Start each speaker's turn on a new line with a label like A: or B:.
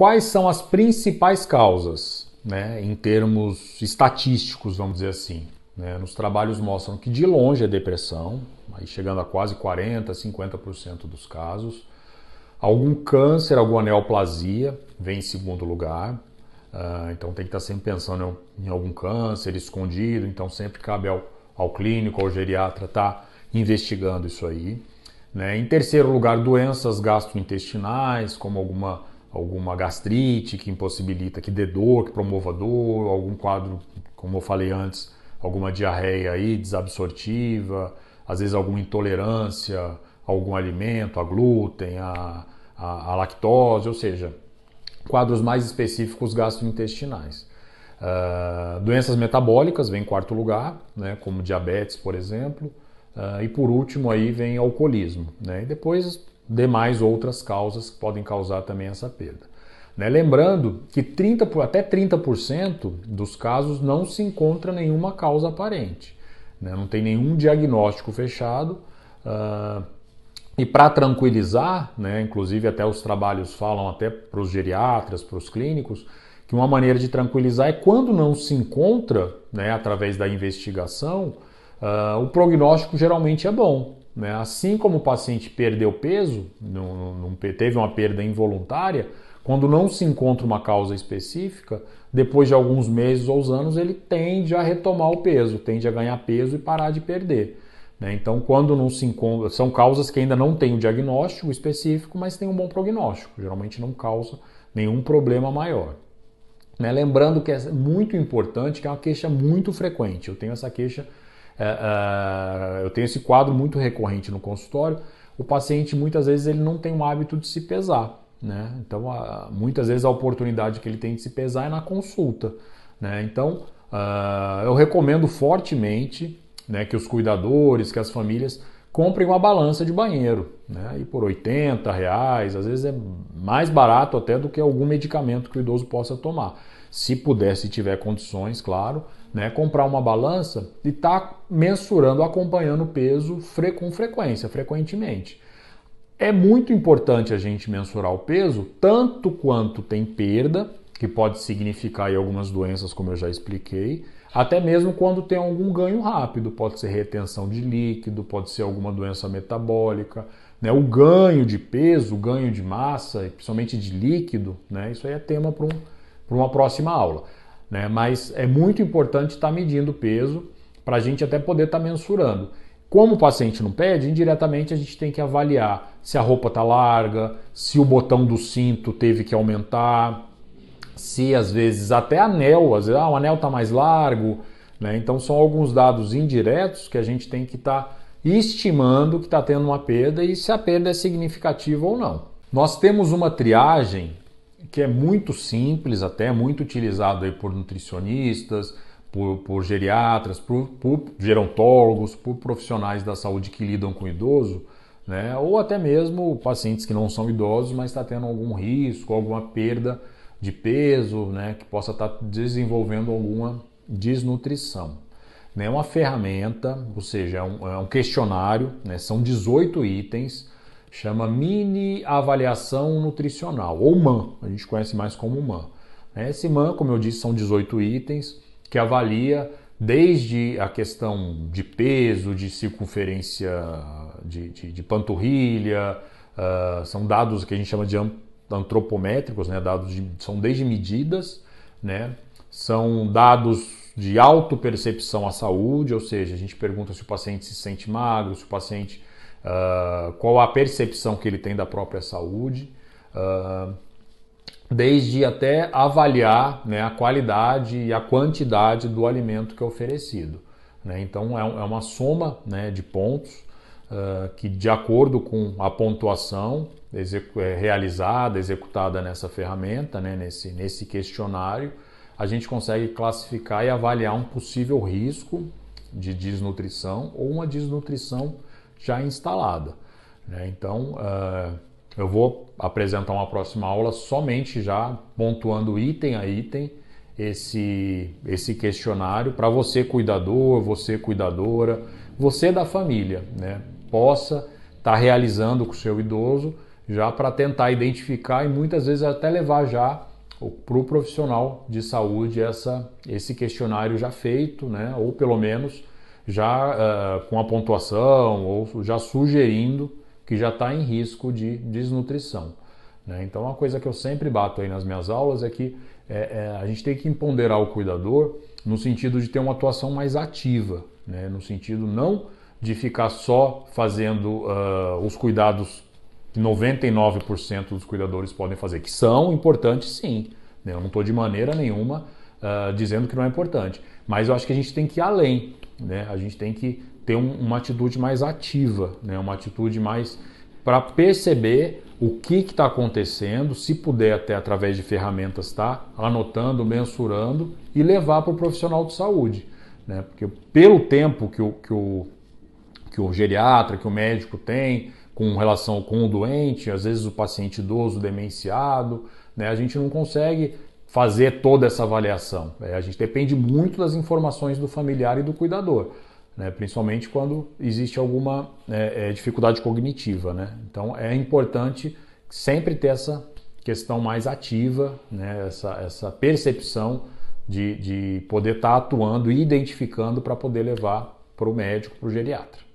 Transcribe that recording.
A: Quais são as principais causas, né, em termos estatísticos, vamos dizer assim? Né? Nos trabalhos mostram que de longe é depressão, aí chegando a quase 40%, 50% dos casos. Algum câncer, alguma neoplasia vem em segundo lugar. Uh, então tem que estar sempre pensando em algum câncer escondido, então sempre cabe ao, ao clínico, ao geriatra estar tá investigando isso aí. Né? Em terceiro lugar, doenças gastrointestinais, como alguma alguma gastrite que impossibilita, que dê dor, que promova dor, algum quadro, como eu falei antes, alguma diarreia aí desabsortiva, às vezes alguma intolerância a algum alimento, a glúten, a, a, a lactose, ou seja, quadros mais específicos gastrointestinais. Uh, doenças metabólicas vem em quarto lugar, né, como diabetes, por exemplo, uh, e por último aí vem alcoolismo. Né, e depois demais outras causas que podem causar também essa perda. Né? Lembrando que 30, até 30% dos casos não se encontra nenhuma causa aparente, né? não tem nenhum diagnóstico fechado. Uh, e para tranquilizar, né, inclusive até os trabalhos falam até para os geriatras, para os clínicos, que uma maneira de tranquilizar é quando não se encontra, né, através da investigação, uh, o prognóstico geralmente é bom. Né? Assim como o paciente perdeu peso, não, não, teve uma perda involuntária, quando não se encontra uma causa específica, depois de alguns meses ou anos, ele tende a retomar o peso, tende a ganhar peso e parar de perder. Né? Então, quando não se encontra, são causas que ainda não têm o diagnóstico específico, mas têm um bom prognóstico. Geralmente não causa nenhum problema maior. Né? Lembrando que é muito importante, que é uma queixa muito frequente. Eu tenho essa queixa é, é, eu tenho esse quadro muito recorrente no consultório. O paciente muitas vezes ele não tem o hábito de se pesar, né? Então muitas vezes a oportunidade que ele tem de se pesar é na consulta, né? Então ah, eu recomendo fortemente, né, que os cuidadores, que as famílias comprem uma balança de banheiro, né? E por 80 reais, às vezes é mais barato até do que algum medicamento que o idoso possa tomar se puder, se tiver condições, claro, né, comprar uma balança e tá mensurando, acompanhando o peso fre com frequência, frequentemente. É muito importante a gente mensurar o peso, tanto quanto tem perda, que pode significar algumas doenças, como eu já expliquei, até mesmo quando tem algum ganho rápido, pode ser retenção de líquido, pode ser alguma doença metabólica, né? O ganho de peso, o ganho de massa, principalmente de líquido, né? Isso aí é tema para um para uma próxima aula. Né? Mas é muito importante estar tá medindo o peso para a gente até poder estar tá mensurando. Como o paciente não pede, indiretamente a gente tem que avaliar se a roupa está larga, se o botão do cinto teve que aumentar, se às vezes até anel, às vezes ah, o anel está mais largo. Né? Então são alguns dados indiretos que a gente tem que estar tá estimando que está tendo uma perda e se a perda é significativa ou não. Nós temos uma triagem que é muito simples, até muito utilizado aí por nutricionistas, por, por geriatras, por, por, gerontólogos, por profissionais da saúde que lidam com idoso, né? ou até mesmo pacientes que não são idosos, mas está tendo algum risco, alguma perda de peso, né? que possa estar tá desenvolvendo alguma desnutrição. É uma ferramenta, ou seja, é um, é um questionário, né? são 18 itens chama Mini Avaliação Nutricional, ou MAN, a gente conhece mais como MAN. Né? Esse MAN, como eu disse, são 18 itens que avalia desde a questão de peso, de circunferência de, de, de panturrilha, uh, são dados que a gente chama de antropométricos, né? dados de, são desde medidas, né? são dados de auto-percepção à saúde, ou seja, a gente pergunta se o paciente se sente magro, se o paciente uh, qual a percepção que ele tem da própria saúde, uh, desde até avaliar né, a qualidade e a quantidade do alimento que é oferecido. Né? Então é, um, é, uma soma né, de pontos uh, que, de acordo com a pontuação execu é, realizada, executada nessa ferramenta, né, nesse, nesse questionário, a gente consegue classificar e avaliar um possível risco de desnutrição ou uma desnutrição já instalada. Né? Então, uh, eu vou apresentar uma próxima aula somente já pontuando item a item esse, esse questionário para você, cuidador, você, cuidadora, você da família, né? possa estar tá realizando com o seu idoso já para tentar identificar e muitas vezes até levar já para o profissional de saúde essa, esse questionário já feito, né? ou pelo menos já uh, com a pontuação ou já sugerindo que já está em risco de desnutrição. Né? Então, uma coisa que eu sempre bato aí nas minhas aulas é que é, é, a gente tem que ponderar o cuidador no sentido de ter uma atuação mais ativa, né? no sentido não de ficar só fazendo uh, os cuidados que 99% dos cuidadores podem fazer, que são importantes sim. Né? Eu não estou de maneira nenhuma uh, dizendo que não é importante. Mas eu acho que a gente tem que ir além, né? A gente tem que ter um, uma atitude mais ativa, né? Uma atitude mais para perceber o que está acontecendo, se puder até através de ferramentas, tá? Anotando, mensurando e levar para o profissional de saúde, né? Porque pelo tempo que o, que o que o geriatra, que o médico tem com relação com o doente, às vezes o paciente idoso, demenciado, né? A gente não consegue fazer toda essa avaliação. É, a gente depende muito das informações do familiar e do cuidador, né? principalmente quando existe alguma é, é dificuldade cognitiva. Né? Então é importante sempre ter essa questão mais ativa, né? essa, essa percepção de, de poder estar tá atuando e identificando para poder levar para o médico, para o geriatra.